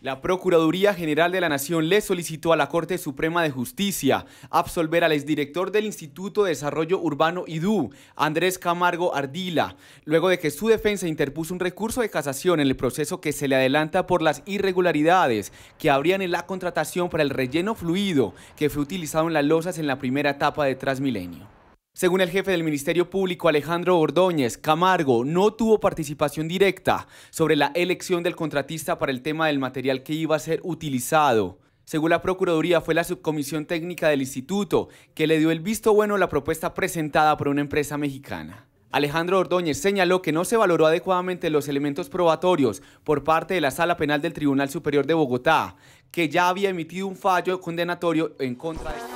La Procuraduría General de la Nación le solicitó a la Corte Suprema de Justicia absolver al exdirector del Instituto de Desarrollo Urbano IDU, Andrés Camargo Ardila, luego de que su defensa interpuso un recurso de casación en el proceso que se le adelanta por las irregularidades que habrían en la contratación para el relleno fluido que fue utilizado en las losas en la primera etapa de Transmilenio. Según el jefe del Ministerio Público Alejandro Ordóñez, Camargo no tuvo participación directa sobre la elección del contratista para el tema del material que iba a ser utilizado. Según la Procuraduría, fue la subcomisión técnica del instituto que le dio el visto bueno a la propuesta presentada por una empresa mexicana. Alejandro Ordóñez señaló que no se valoró adecuadamente los elementos probatorios por parte de la Sala Penal del Tribunal Superior de Bogotá, que ya había emitido un fallo condenatorio en contra de...